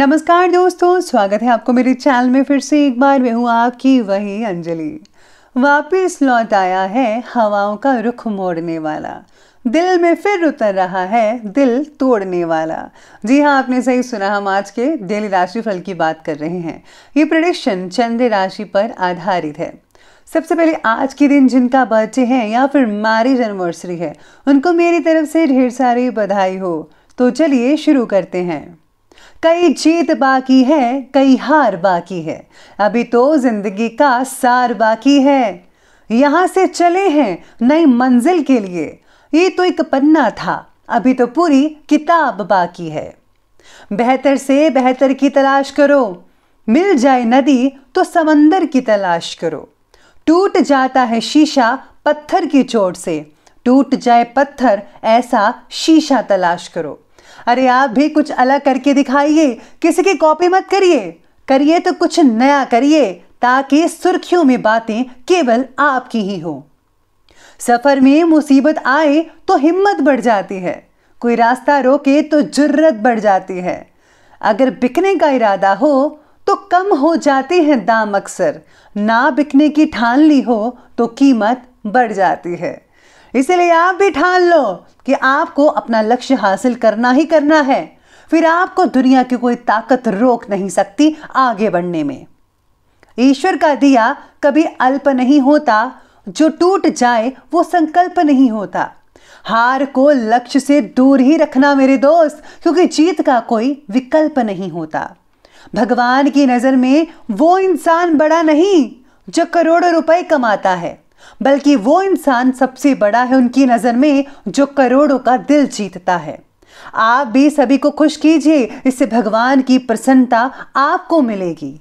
नमस्कार दोस्तों स्वागत है आपको मेरे चैनल में फिर से एक बार मैं हूँ आपकी वही अंजलि वापस लौट आया है हवाओं का रुख मोड़ने वाला दिल में फिर उतर रहा है दिल तोड़ने वाला जी हाँ आपने सही सुना हम आज के डेली फल की बात कर रहे हैं ये प्रडिक्शन चंद्र राशि पर आधारित है सबसे पहले आज के दिन जिनका बर्थडे है या फिर मैरिज एनिवर्सरी है उनको मेरी तरफ से ढेर सारी बधाई हो तो चलिए शुरू करते हैं कई जीत बाकी है कई हार बाकी है अभी तो जिंदगी का सार बाकी है यहां से चले हैं नई मंजिल के लिए ये तो एक पन्ना था अभी तो पूरी किताब बाकी है बेहतर से बेहतर की तलाश करो मिल जाए नदी तो समंदर की तलाश करो टूट जाता है शीशा पत्थर की चोट से टूट जाए पत्थर ऐसा शीशा तलाश करो अरे आप भी कुछ अलग करके दिखाइए किसी की कॉपी मत करिए करिए तो कुछ नया करिए ताकि सुर्खियों में बातें केवल आपकी ही हो सफर में मुसीबत आए तो हिम्मत बढ़ जाती है कोई रास्ता रोके तो जुर्रत बढ़ जाती है अगर बिकने का इरादा हो तो कम हो जाते हैं दाम अक्सर ना बिकने की ठान ली हो तो कीमत बढ़ जाती है इसलिए आप भी ठान लो कि आपको अपना लक्ष्य हासिल करना ही करना है फिर आपको दुनिया की कोई ताकत रोक नहीं सकती आगे बढ़ने में ईश्वर का दिया कभी अल्प नहीं होता जो टूट जाए वो संकल्प नहीं होता हार को लक्ष्य से दूर ही रखना मेरे दोस्त क्योंकि जीत का कोई विकल्प नहीं होता भगवान की नज़र में वो इंसान बड़ा नहीं जो करोड़ों रुपए कमाता है बल्कि वो इंसान सबसे बड़ा है उनकी नज़र में जो करोड़ों का दिल जीतता है आप भी सभी को खुश कीजिए इससे भगवान की प्रसन्नता आपको मिलेगी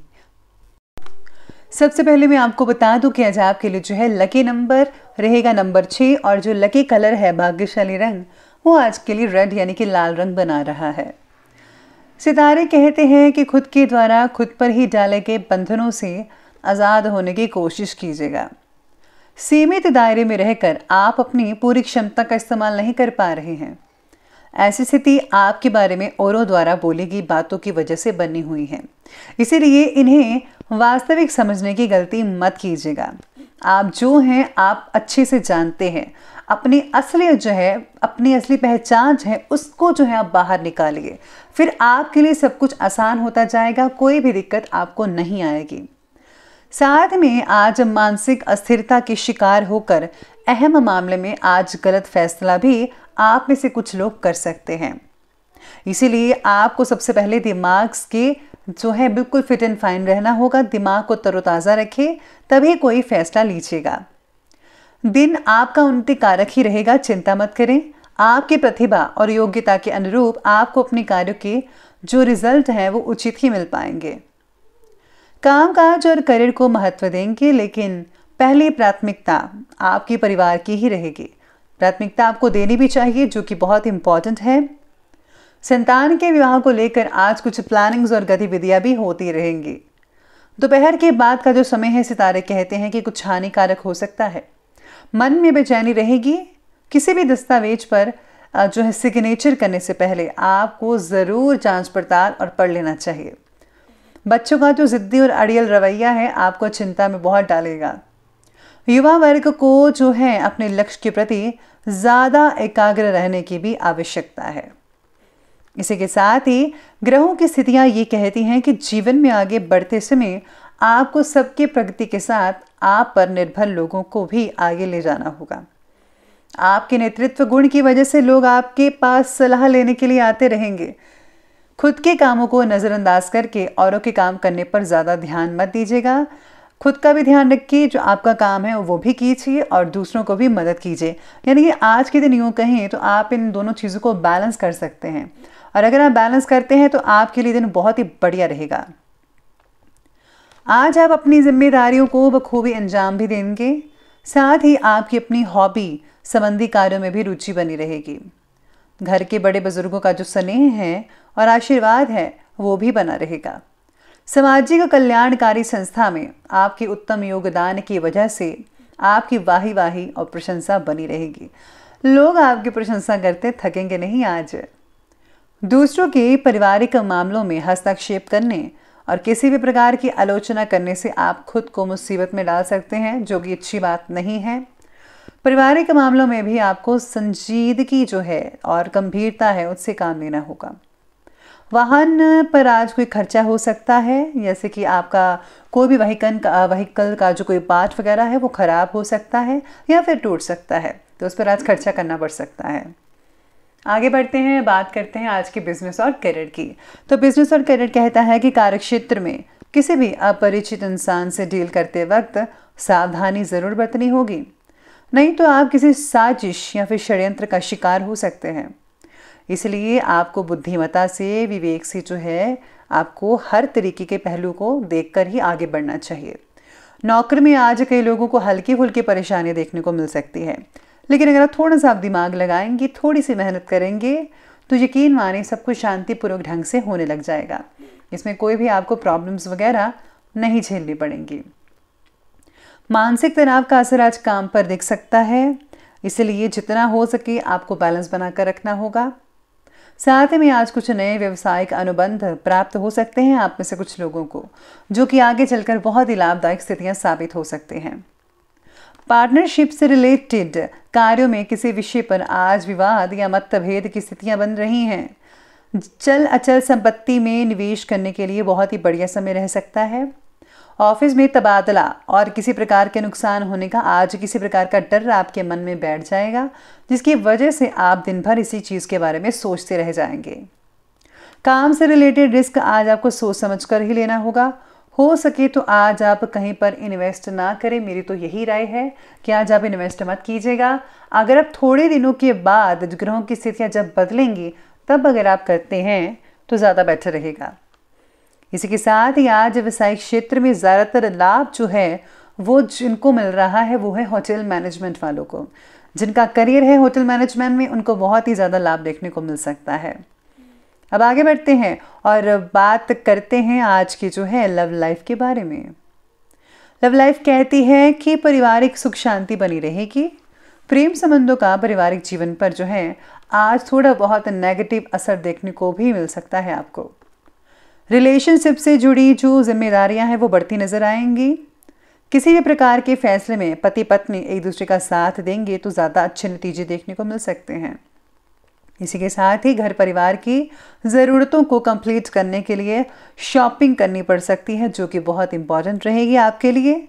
सबसे पहले मैं आपको बता दूं कि आज आपके लिए जो है लकी नंबर रहेगा नंबर छह और जो लकी कलर है भाग्यशाली रंग वो आज के लिए रेड यानी कि लाल रंग बना रहा है सितारे कहते हैं कि खुद के द्वारा खुद पर ही डाले गए बंधनों से आज़ाद होने की कोशिश कीजिएगा सीमित दायरे में रहकर आप अपनी पूरी क्षमता का इस्तेमाल नहीं कर पा रहे हैं ऐसी स्थिति आपके बारे में औरों द्वारा बोली गई बातों की वजह से बनी हुई है इसीलिए इन्हें वास्तविक समझने की गलती मत कीजिएगा आप जो हैं आप अच्छे से जानते हैं अपनी असली जो है अपनी असली पहचान जो है उसको जो है आप बाहर निकालिए फिर आपके लिए सब कुछ आसान होता जाएगा कोई भी दिक्कत आपको नहीं आएगी साथ में आज मानसिक अस्थिरता के शिकार होकर अहम मामले में आज गलत फैसला भी आप में से कुछ लोग कर सकते हैं इसीलिए आपको सबसे पहले दिमाग के जो है बिल्कुल फिट एंड फाइन रहना होगा दिमाग को तरोताज़ा रखे तभी कोई फैसला लीजिएगा दिन आपका उन्नति कारक ही रहेगा चिंता मत करें आपकी प्रतिभा और योग्यता के अनुरूप आपको अपने कार्यों के जो रिजल्ट हैं वो उचित ही मिल पाएंगे कामकाज और करियर को महत्व देंगे लेकिन पहली प्राथमिकता आपके परिवार की ही रहेगी प्राथमिकता आपको देनी भी चाहिए जो कि बहुत इम्पॉर्टेंट है संतान के विवाह को लेकर आज कुछ प्लानिंग्स और गतिविधियां भी होती रहेंगी दोपहर के बाद का जो समय है सितारे कहते हैं कि कुछ हानिकारक हो सकता है मन में बेचैनी रहेगी किसी भी दस्तावेज पर जो है सिग्नेचर करने से पहले आपको ज़रूर जांच पड़ताल और पढ़ लेना चाहिए बच्चों का जो ज़िद्दी और अड़ियल रवैया है आपको चिंता में बहुत डालेगा युवा वर्ग को जो है अपने लक्ष्य के प्रति ज़्यादा एकाग्र रहने की भी आवश्यकता है इसी के साथ ही ग्रहों की स्थितियां ये कहती हैं कि जीवन में आगे बढ़ते समय आपको सबके प्रगति के साथ आप पर निर्भर लोगों को भी आगे ले जाना होगा आपके नेतृत्व गुण की वजह से लोग आपके पास सलाह लेने के लिए आते रहेंगे खुद के कामों को नज़रअंदाज करके औरों के काम करने पर ज़्यादा ध्यान मत दीजिएगा खुद का भी ध्यान रखिए जो आपका काम है वो भी कीजिए और दूसरों को भी मदद कीजिए यानी कि आज के दिन यूँ कहें तो आप इन दोनों चीज़ों को बैलेंस कर सकते हैं और अगर आप बैलेंस करते हैं तो आपके लिए दिन बहुत ही बढ़िया रहेगा आज आप अपनी जिम्मेदारियों को बखूबी अंजाम भी देंगे साथ ही आपकी अपनी हॉबी संबंधी कार्यों में भी रुचि बनी रहेगी घर के बड़े बुजुर्गों का जो स्नेह है और आशीर्वाद है वो भी बना रहेगा सामाजिक कल्याणकारी संस्था में आपके उत्तम योगदान की वजह से आपकी वाही वाही और प्रशंसा बनी रहेगी लोग आपकी प्रशंसा करते थकेंगे नहीं आज दूसरों के पारिवारिक मामलों में हस्तक्षेप करने और किसी भी प्रकार की आलोचना करने से आप खुद को मुसीबत में डाल सकते हैं जो कि अच्छी बात नहीं है पारिवारिक मामलों में भी आपको संजीदगी जो है और गंभीरता है उससे काम लेना होगा वाहन पर आज कोई खर्चा हो सकता है जैसे कि आपका कोई भी वहीकल का वहीकल का जो कोई पार्ट वगैरह है वो ख़राब हो सकता है या फिर टूट सकता है तो उस पर आज खर्चा करना पड़ सकता है आगे बढ़ते हैं बात करते हैं आज के बिजनेस और करियर की तो बिजनेस और करियर कहता है कि कार्यक्षेत्र में किसी भी अपरिचित इंसान से डील करते वक्त सावधानी ज़रूर बरतनी होगी नहीं तो आप किसी साजिश या फिर षड्यंत्र का शिकार हो सकते हैं इसलिए आपको बुद्धिमता से विवेक से जो है आपको हर तरीके के पहलू को देखकर ही आगे बढ़ना चाहिए नौकरी में आज कई लोगों को हल्की फुल्की परेशानी देखने को मिल सकती है लेकिन अगर आप थोड़ा सा आप दिमाग लगाएंगे थोड़ी सी मेहनत करेंगे तो यकीन माने सब कुछ शांतिपूर्वक ढंग से होने लग जाएगा इसमें कोई भी आपको प्रॉब्लम्स वगैरह नहीं झेलनी पड़ेंगी मानसिक तनाव का असर आज काम पर दिख सकता है इसलिए जितना हो सके आपको बैलेंस बनाकर रखना होगा साथ ही में आज कुछ नए व्यवसायिक अनुबंध प्राप्त हो सकते हैं आप में से कुछ लोगों को जो कि आगे चलकर बहुत ही लाभदायक स्थितियां साबित हो सकते हैं पार्टनरशिप से रिलेटेड कार्यों में किसी विषय पर आज विवाद या मतभेद की स्थितियां बन रही हैं चल अचल संपत्ति में निवेश करने के लिए बहुत ही बढ़िया समय रह सकता है ऑफिस में तबादला और किसी प्रकार के नुकसान होने का आज किसी प्रकार का डर आपके मन में बैठ जाएगा जिसकी वजह से आप दिन भर इसी चीज़ के बारे में सोचते रह जाएंगे काम से रिलेटेड रिस्क आज आपको सोच समझ कर ही लेना होगा हो सके तो आज आप कहीं पर इन्वेस्ट ना करें मेरी तो यही राय है कि आज आप इन्वेस्ट मत कीजिएगा अगर आप थोड़े दिनों के बाद ग्रहों की स्थितियाँ जब बदलेंगी तब अगर आप करते हैं तो ज़्यादा बेटर रहेगा इसी के साथ ही आज व्यवसायिक क्षेत्र में ज़्यादातर लाभ जो है वो जिनको मिल रहा है वो है होटल मैनेजमेंट वालों को जिनका करियर है होटल मैनेजमेंट में उनको बहुत ही ज़्यादा लाभ देखने को मिल सकता है अब आगे बढ़ते हैं और बात करते हैं आज की जो है लव लाइफ के बारे में लव लाइफ कहती है कि पारिवारिक सुख शांति बनी रहेगी प्रेम संबंधों का पारिवारिक जीवन पर जो है आज थोड़ा बहुत नेगेटिव असर देखने को भी मिल सकता है आपको रिलेशनशिप से जुड़ी जो जिम्मेदारियां हैं वो बढ़ती नज़र आएंगी किसी भी प्रकार के फैसले में पति पत्नी एक दूसरे का साथ देंगे तो ज़्यादा अच्छे नतीजे देखने को मिल सकते हैं इसी के साथ ही घर परिवार की ज़रूरतों को कंप्लीट करने के लिए शॉपिंग करनी पड़ सकती है जो कि बहुत इंपॉर्टेंट रहेगी आपके लिए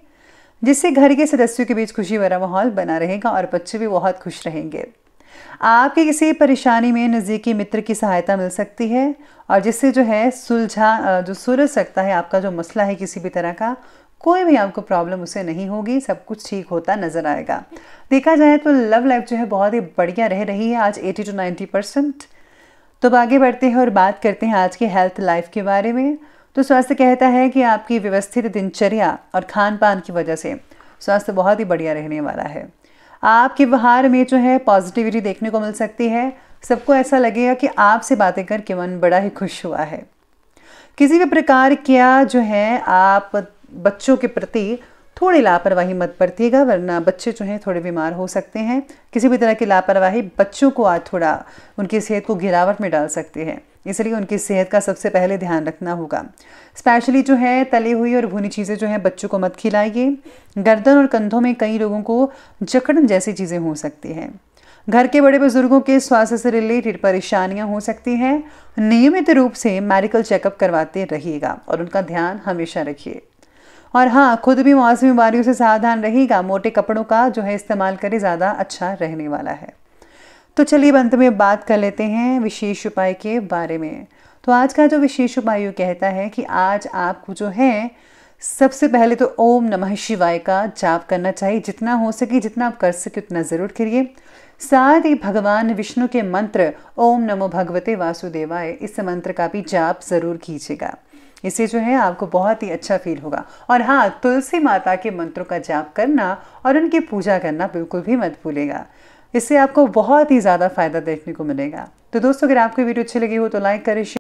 जिससे घर के सदस्यों के बीच खुशी भरा माहौल बना रहेगा और बच्चे भी बहुत खुश रहेंगे आपकी किसी परेशानी में नज़दीकी मित्र की सहायता मिल सकती है और जिससे जो है सुलझा जो सुलझ सकता है आपका जो मसला है किसी भी तरह का कोई भी आपको प्रॉब्लम उसे नहीं होगी सब कुछ ठीक होता नज़र आएगा देखा जाए तो लव लाइफ जो है बहुत ही बढ़िया रह रही है आज 80 टू 90 परसेंट तो आगे बढ़ते हैं और बात करते हैं आज के हेल्थ लाइफ के बारे में तो स्वास्थ्य कहता है कि आपकी व्यवस्थित दिनचर्या और खान पान की वजह से स्वास्थ्य बहुत ही बढ़िया रहने वाला है आपके व्यवहार में जो है पॉजिटिविटी देखने को मिल सकती है सबको ऐसा लगेगा कि आपसे बातें करके मन बड़ा ही खुश हुआ है किसी भी प्रकार क्या जो है आप बच्चों के प्रति थोड़ी लापरवाही मत बरतिएगा वरना बच्चे जो हैं थोड़े बीमार हो सकते हैं किसी भी तरह की लापरवाही बच्चों को आज थोड़ा उनकी सेहत को गिरावट में डाल सकती है इसलिए उनकी सेहत का सबसे पहले ध्यान रखना होगा स्पेशली जो है तली हुई और भुनी चीज़ें जो है बच्चों को मत खिलाइए गर्दन और कंधों में कई लोगों को जकड़न जैसी चीज़ें हो सकती हैं घर के बड़े बुजुर्गों के स्वास्थ्य से रिलेटेड परेशानियां हो सकती हैं नियमित रूप से मेडिकल चेकअप करवाते रहिएगा और उनका ध्यान हमेशा रखिए और हाँ खुद भी मौसमी बीमारियों से सावधान रहिएगा मोटे कपड़ों का जो है इस्तेमाल करें ज़्यादा अच्छा रहने वाला है तो चलिए अंत में बात कर लेते हैं विशेष उपाय के बारे में तो आज का जो विशेष उपाय यू कहता है कि आज आपको जो है सबसे पहले तो ओम नमः शिवाय का जाप करना चाहिए जितना हो सके जितना आप कर सके उतना ज़रूर करिए साथ ही भगवान विष्णु के मंत्र ओम नमो भगवते वासुदेवाय इस मंत्र का भी जाप ज़रूर कीजिएगा इससे जो है आपको बहुत ही अच्छा फील होगा और हाँ तुलसी माता के मंत्रों का जाप करना और उनकी पूजा करना बिल्कुल भी मत भूलेगा इससे आपको बहुत ही ज़्यादा फ़ायदा देखने को मिलेगा तो दोस्तों अगर आपको वीडियो अच्छी लगी हो तो लाइक करें